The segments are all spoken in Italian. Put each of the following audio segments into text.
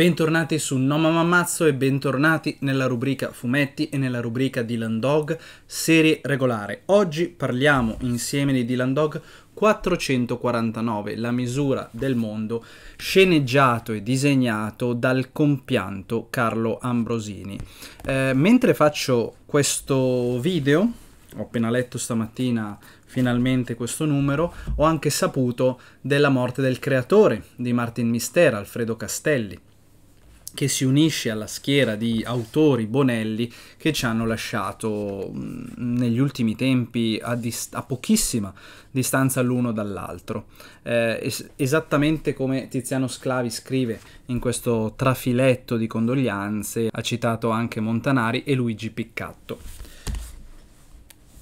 Bentornati su No Mamma Mazzo e bentornati nella rubrica fumetti e nella rubrica Dylan Dog serie regolare. Oggi parliamo insieme di Dylan Dog 449, la misura del mondo, sceneggiato e disegnato dal compianto Carlo Ambrosini. Eh, mentre faccio questo video, ho appena letto stamattina finalmente questo numero, ho anche saputo della morte del creatore di Martin Mister, Alfredo Castelli che si unisce alla schiera di autori Bonelli che ci hanno lasciato mh, mm, negli ultimi tempi a, dist- a, pochissima distanza l'uno dall'altro. Eh, es- esattamente come Tiziano Sclavi scrive in questo trafiletto di condoglianze, ha citato anche Montanari e Luigi Piccatto.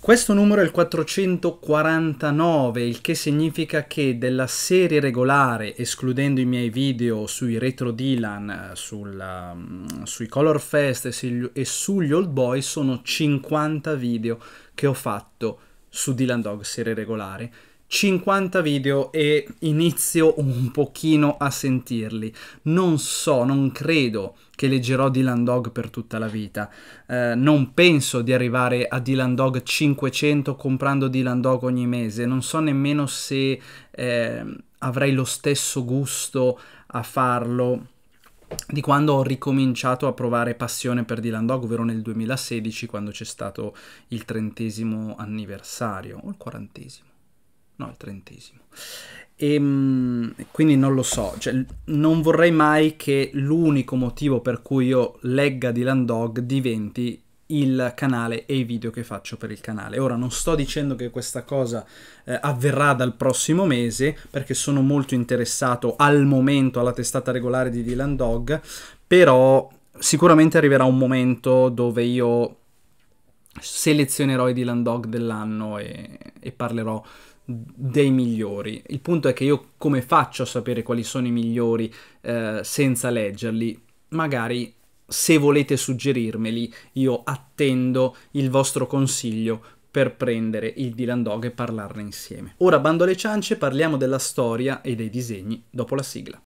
Questo numero è il 449, il che significa che della serie regolare, escludendo i miei video sui retro Dylan, sulla, mm, sui Color Fest e sugli Old Boy, sono 50 video che ho fatto su Dylan Dog serie regolare. 50 video e inizio un pochino a sentirli. Non so, non credo che leggerò Dylan Dog per tutta la vita. Eh, non penso di arrivare a Dylan Dog 500 comprando Dylan Dog ogni mese, non so nemmeno se eh, avrei lo stesso gusto a farlo di quando ho ricominciato a provare passione per Dylan Dog, ovvero nel 2016 quando c'è stato il trentesimo anniversario, o il quarantesimo, no il trentesimo. E, ehm, quindi non lo so, cioè, non vorrei mai che l'unico motivo per cui io legga Dylan Dog diventi il canale e i video che faccio per il canale. Ora non sto dicendo che questa cosa eh, avverrà dal prossimo mese perché sono molto interessato al momento alla testata regolare di Dylan Dog, però sicuramente arriverà un momento dove io selezionerò i Dylan Dog dell'anno e, e parlerò dei migliori. Il punto è che io come faccio a sapere quali sono i migliori eh, senza leggerli? Magari se volete suggerirmeli, io attendo il vostro consiglio per prendere il Dylan Dog e parlarne insieme. Ora bando alle ciance, parliamo della storia e dei disegni dopo la sigla.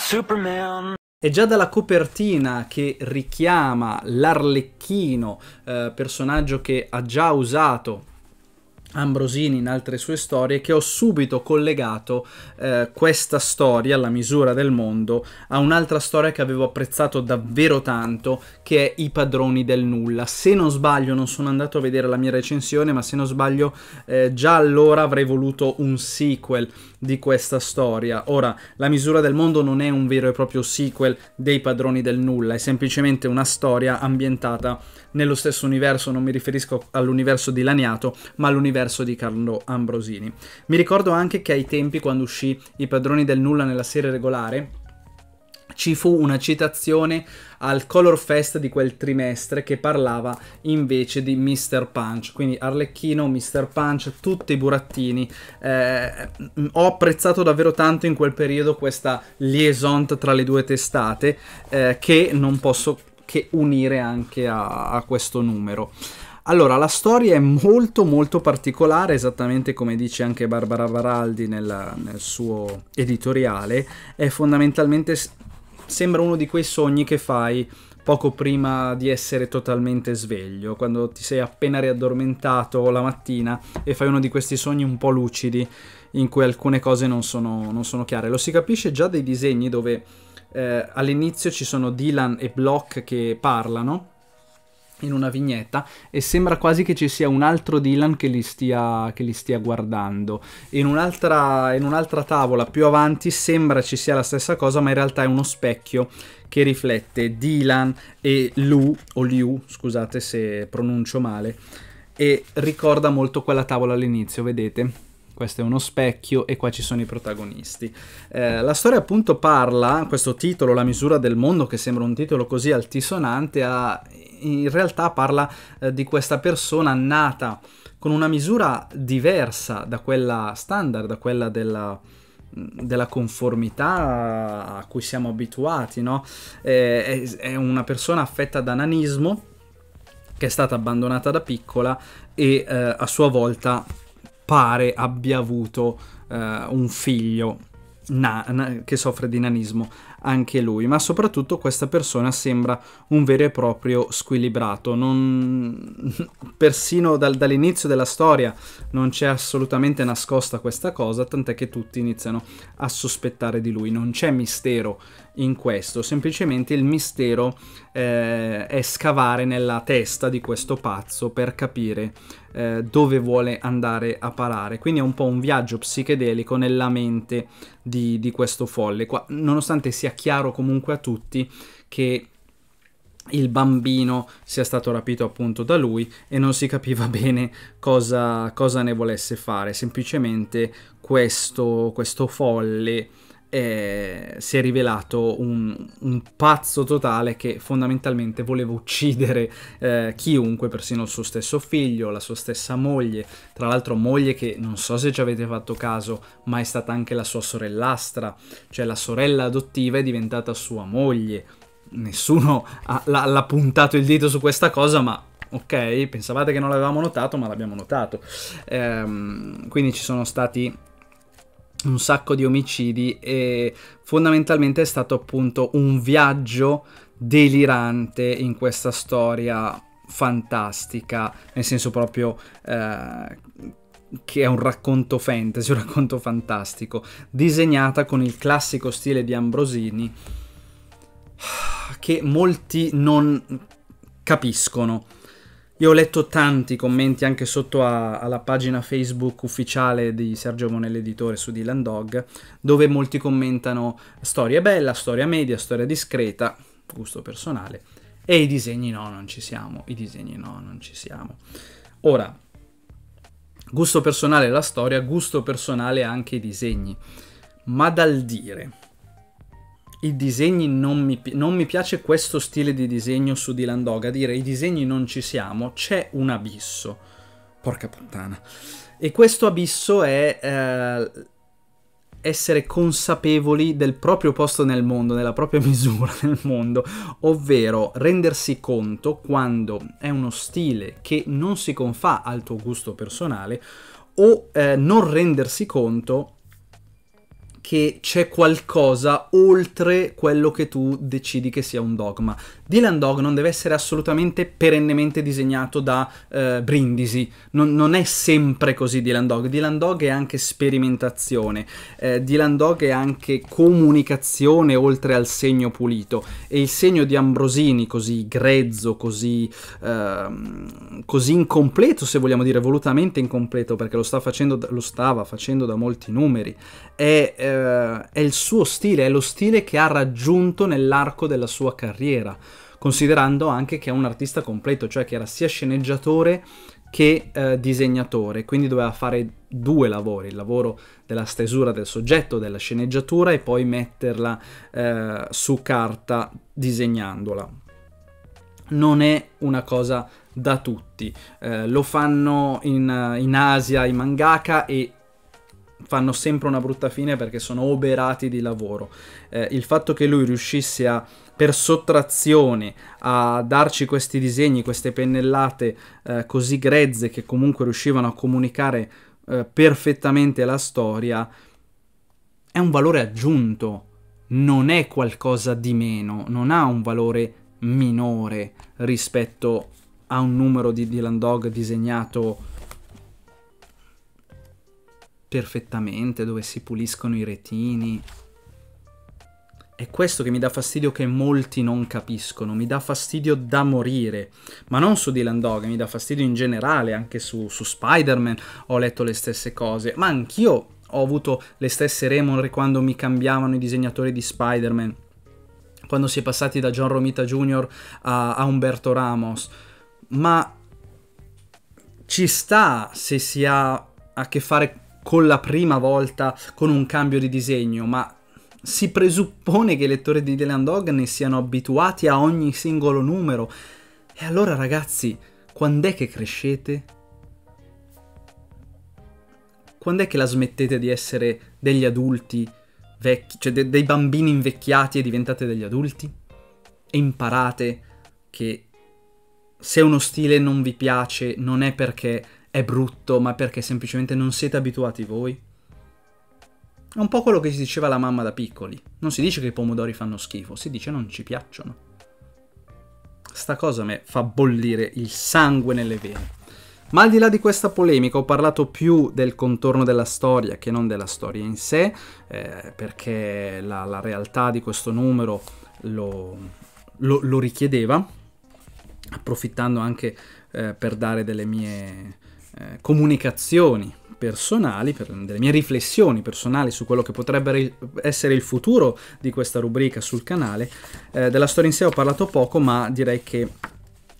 Superman. È già dalla copertina che richiama l'arlecchino, eh, personaggio che ha già usato Ambrosini in altre sue storie che ho subito collegato eh, questa storia, La misura del mondo, a un'altra storia che avevo apprezzato davvero tanto che è I padroni del nulla. Se non sbaglio, non sono andato a vedere la mia recensione, ma se non sbaglio eh, già allora avrei voluto un sequel di questa storia. Ora, La misura del mondo non è un vero e proprio sequel dei padroni del nulla, è semplicemente una storia ambientata nello stesso universo, non mi riferisco all'universo di Laniato, ma all'universo verso di Carlo Ambrosini. Mi ricordo anche che ai tempi, quando uscì I padroni del nulla nella serie regolare, ci fu una citazione al Color Fest di quel trimestre che parlava invece di Mr. Punch, quindi Arlecchino, Mr. Punch, tutti i burattini. Eh, ho apprezzato davvero tanto in quel periodo questa liaison tra le due testate eh, che non posso che unire anche a, a questo numero. Allora, la storia è molto molto particolare, esattamente come dice anche Barbara Varaldi nella, nel suo editoriale, è fondamentalmente sembra uno di quei sogni che fai poco prima di essere totalmente sveglio, quando ti sei appena riaddormentato la mattina e fai uno di questi sogni un po' lucidi in cui alcune cose non sono, non sono chiare. Lo si capisce già dai disegni dove eh, all'inizio ci sono Dylan e Block che parlano in una vignetta e sembra quasi che ci sia un altro Dylan che li stia, che li stia guardando. In un'altra, in un'altra tavola più avanti sembra ci sia la stessa cosa, ma in realtà è uno specchio che riflette Dylan e Lu, o Liu, scusate se pronuncio male, e ricorda molto quella tavola all'inizio, vedete? questo è uno specchio e qua ci sono i protagonisti. Eh, la storia appunto parla, questo titolo, La misura del mondo, che sembra un titolo così altisonante, ha, in realtà parla eh, di questa persona nata con una misura diversa da quella standard, da quella della, della conformità a cui siamo abituati, no? Eh, è, è una persona affetta da nanismo che è stata abbandonata da piccola e eh, a sua volta pare abbia avuto uh, un figlio che soffre di nanismo anche lui, ma soprattutto questa persona sembra un vero e proprio squilibrato, non... persino dal, dall'inizio della storia non c'è assolutamente nascosta questa cosa, tant'è che tutti iniziano a sospettare di lui, non c'è mistero in questo, semplicemente il mistero eh, è scavare nella testa di questo pazzo per capire eh, dove vuole andare a parare, quindi è un po' un viaggio psichedelico nella mente di, di questo folle, Qua, nonostante sia chiaro comunque a tutti che il bambino sia stato rapito appunto da lui e non si capiva bene cosa, cosa ne volesse fare, semplicemente questo, questo folle eh, si è rivelato un, un, pazzo totale che fondamentalmente voleva uccidere eh, chiunque, persino il suo stesso figlio, la sua stessa moglie, tra l'altro moglie che non so se ci avete fatto caso, ma è stata anche la sua sorellastra, cioè la sorella adottiva è diventata sua moglie. Nessuno l'ha puntato il dito su questa cosa, ma ok, pensavate che non l'avevamo notato, ma l'abbiamo notato. Ehm, quindi ci sono stati un sacco di omicidi e fondamentalmente è stato appunto un viaggio delirante in questa storia fantastica, nel senso proprio eh, che è un racconto fantasy, un racconto fantastico, disegnata con il classico stile di Ambrosini che molti non capiscono io ho letto tanti commenti anche sotto a, alla pagina Facebook ufficiale di Sergio Monelli Editore su Dylan Dog, dove molti commentano storia bella, storia media, storia discreta, gusto personale, e i disegni no, non ci siamo, i disegni no, non ci siamo. Ora, gusto personale la storia, gusto personale anche i disegni, ma dal dire i disegni non mi, non mi, piace questo stile di disegno su Dylan Dog, a dire i disegni non ci siamo, c'è un abisso. Porca puttana. E questo abisso è eh, essere consapevoli del proprio posto nel mondo, della propria misura nel mondo, ovvero rendersi conto quando è uno stile che non si confà al tuo gusto personale o eh, non rendersi conto che c'è qualcosa oltre quello che tu decidi che sia un dogma. Dylan Dog non deve essere assolutamente perennemente disegnato da eh, Brindisi, non, non, è sempre così Dylan Dog, Dylan Dog è anche sperimentazione, eh, Dylan Dog è anche comunicazione oltre al segno pulito e il segno di Ambrosini così grezzo, così, eh, così incompleto se vogliamo dire, volutamente incompleto perché lo, sta facendo, lo stava facendo da molti numeri, è, eh, è il suo stile, è lo stile che ha raggiunto nell'arco della sua carriera, considerando anche che è un artista completo, cioè che era sia sceneggiatore che eh, disegnatore, quindi doveva fare due lavori, il lavoro della stesura del soggetto, della sceneggiatura e poi metterla eh, su carta disegnandola. Non è una cosa da tutti, eh, lo fanno in, in Asia i mangaka e fanno sempre una brutta fine perché sono oberati di lavoro. Eh, il fatto che lui riuscisse a per sottrazione a darci questi disegni, queste pennellate eh, così grezze che comunque riuscivano a comunicare eh, perfettamente la storia, è un valore aggiunto, non è qualcosa di meno, non ha un valore minore rispetto a un numero di Dylan Dog disegnato perfettamente, dove si puliscono i retini. È questo che mi dà fastidio che molti non capiscono, mi dà fastidio da morire, ma non su Dylan Dog, mi dà fastidio in generale, anche su, su Spider-Man ho letto le stesse cose, ma anch'io ho avuto le stesse remore quando mi cambiavano i disegnatori di Spider-Man, quando si è passati da John Romita Jr. a, a Umberto Ramos, ma ci sta se si ha a che fare con la prima volta con un cambio di disegno, ma si presuppone che i lettori di Dylan Dog ne siano abituati a ogni singolo numero. E allora ragazzi, quando è che crescete? Quando è che la smettete di essere degli adulti vecchi, cioè de dei bambini invecchiati e diventate degli adulti? E imparate che se uno stile non vi piace non è perché è brutto, ma perché semplicemente non siete abituati voi? È un po' quello che si diceva la mamma da piccoli. Non si dice che i pomodori fanno schifo, si dice non ci piacciono. Sta cosa a me fa bollire il sangue nelle vene. Ma al di là di questa polemica ho parlato più del contorno della storia che non della storia in sé, eh, perché la, la, realtà di questo numero lo, lo, lo richiedeva, approfittando anche eh, per dare delle mie eh, comunicazioni personali, per, delle mie riflessioni personali su quello che potrebbe essere il futuro di questa rubrica sul canale. Eh, della storia in sé ho parlato poco, ma direi che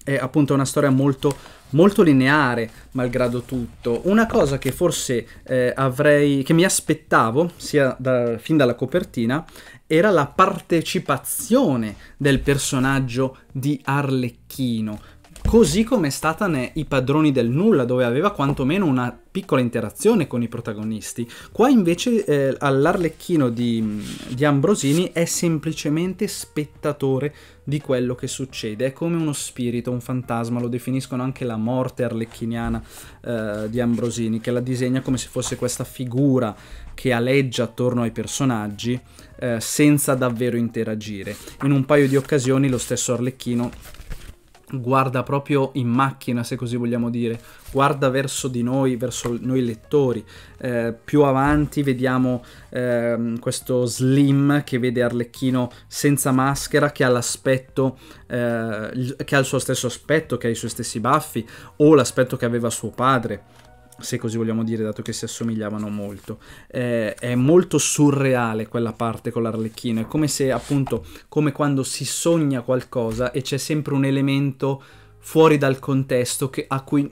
è appunto una storia molto, molto lineare, malgrado tutto. Una cosa che forse eh, avrei, che mi aspettavo, sia da, fin dalla copertina, era la partecipazione del personaggio di Arlecchino così come è stata ne I padroni del nulla, dove aveva quantomeno una piccola interazione con i protagonisti. Qua invece eh, all'arlecchino di, di Ambrosini è semplicemente spettatore di quello che succede, è come uno spirito, un fantasma, lo definiscono anche la morte arlecchiniana eh, di Ambrosini, che la disegna come se fosse questa figura che aleggia attorno ai personaggi eh, senza davvero interagire. In un paio di occasioni lo stesso Arlecchino guarda proprio in macchina, se così vogliamo dire, guarda verso di noi, verso noi lettori. Eh, più avanti vediamo ehm, questo Slim che vede Arlecchino senza maschera, che ha l'aspetto, eh, che ha il suo stesso aspetto, che ha i suoi stessi baffi, o l'aspetto che aveva suo padre se così vogliamo dire, dato che si assomigliavano molto. Eh, è molto surreale quella parte con l'arlecchino, è come se appunto, come quando si sogna qualcosa e c'è sempre un elemento fuori dal contesto che, a cui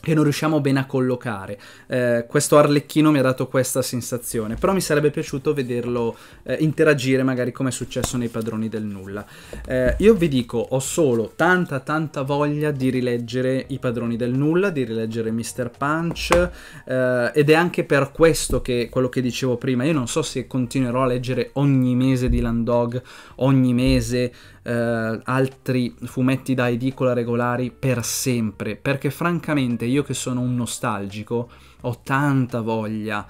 che non riusciamo bene a collocare. Eh, questo Arlecchino mi ha dato questa sensazione, però mi sarebbe piaciuto vederlo eh, interagire magari come è successo nei Padroni del Nulla. Eh, io vi dico, ho solo tanta tanta voglia di rileggere i Padroni del Nulla, di rileggere Mr. Punch eh, ed è anche per questo che quello che dicevo prima, io non so se continuerò a leggere ogni mese di Landog, ogni mese eh, altri fumetti da edicola regolari per sempre, perché francamente io che sono un nostalgico ho tanta voglia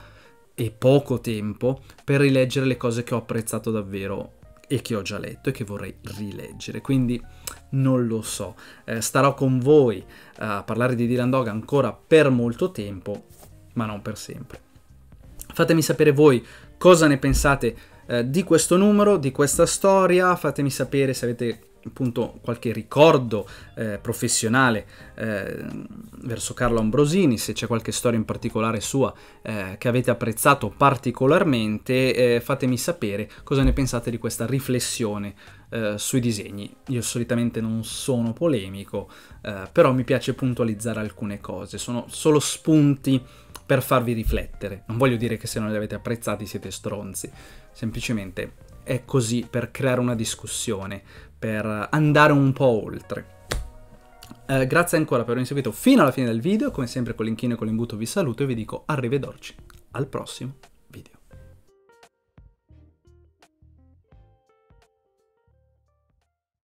e poco tempo per rileggere le cose che ho apprezzato davvero e che ho già letto e che vorrei rileggere. Quindi non lo so, eh, starò con voi eh, a parlare di Dylan Dog ancora per molto tempo, ma non per sempre. Fatemi sapere voi cosa ne pensate eh, di questo numero, di questa storia, fatemi sapere se avete appunto qualche ricordo eh, professionale eh, verso Carlo Ambrosini, se c'è qualche storia in particolare sua eh, che avete apprezzato particolarmente, eh, fatemi sapere cosa ne pensate di questa riflessione eh, sui disegni. Io solitamente non sono polemico, eh, però mi piace puntualizzare alcune cose, sono solo spunti per farvi riflettere. Non voglio dire che se non li avete apprezzati siete stronzi, semplicemente è così per creare una discussione, per andare un po' oltre. Eh, grazie ancora per avermi seguito fino alla fine del video, come sempre con l'inchino e con l'imbuto vi saluto e vi dico arrivederci, al prossimo!